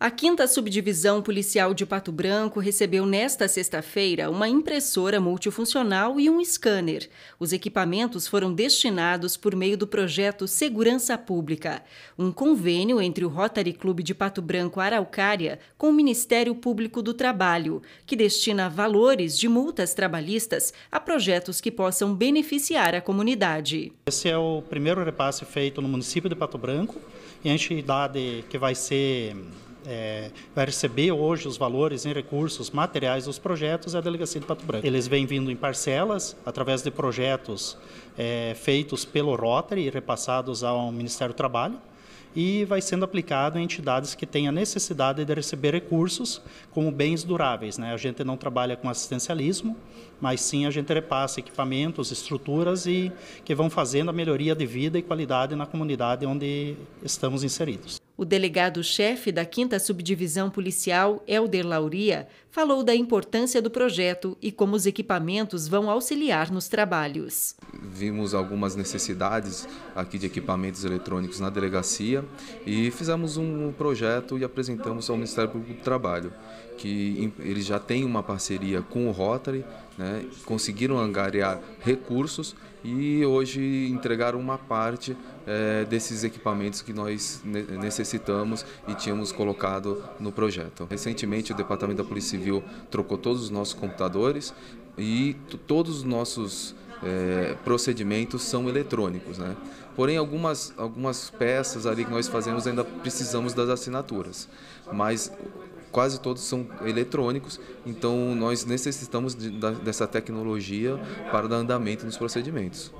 A quinta subdivisão policial de Pato Branco recebeu nesta sexta-feira uma impressora multifuncional e um scanner. Os equipamentos foram destinados por meio do projeto Segurança Pública, um convênio entre o Rotary Clube de Pato Branco Araucária com o Ministério Público do Trabalho, que destina valores de multas trabalhistas a projetos que possam beneficiar a comunidade. Esse é o primeiro repasse feito no município de Pato Branco e a entidade que vai ser é, vai receber hoje os valores em recursos materiais dos projetos é a Delegacia de Pato Branco. Eles vêm vindo em parcelas, através de projetos é, feitos pelo Rotary e repassados ao Ministério do Trabalho e vai sendo aplicado em entidades que têm a necessidade de receber recursos como bens duráveis. Né? A gente não trabalha com assistencialismo, mas sim a gente repassa equipamentos, estruturas e que vão fazendo a melhoria de vida e qualidade na comunidade onde estamos inseridos. O delegado-chefe da 5 Subdivisão Policial, Helder Lauria, falou da importância do projeto e como os equipamentos vão auxiliar nos trabalhos. Vimos algumas necessidades aqui de equipamentos eletrônicos na delegacia e fizemos um projeto e apresentamos ao Ministério Público do Trabalho, que ele já tem uma parceria com o Rotary, né, conseguiram angariar recursos e hoje entregaram uma parte é, desses equipamentos que nós necessitamos e tínhamos colocado no projeto. Recentemente, o Departamento da Polícia Civil Civil trocou todos os nossos computadores e todos os nossos é, procedimentos são eletrônicos. Né? Porém, algumas, algumas peças ali que nós fazemos ainda precisamos das assinaturas, mas quase todos são eletrônicos, então nós necessitamos de, da, dessa tecnologia para dar andamento nos procedimentos.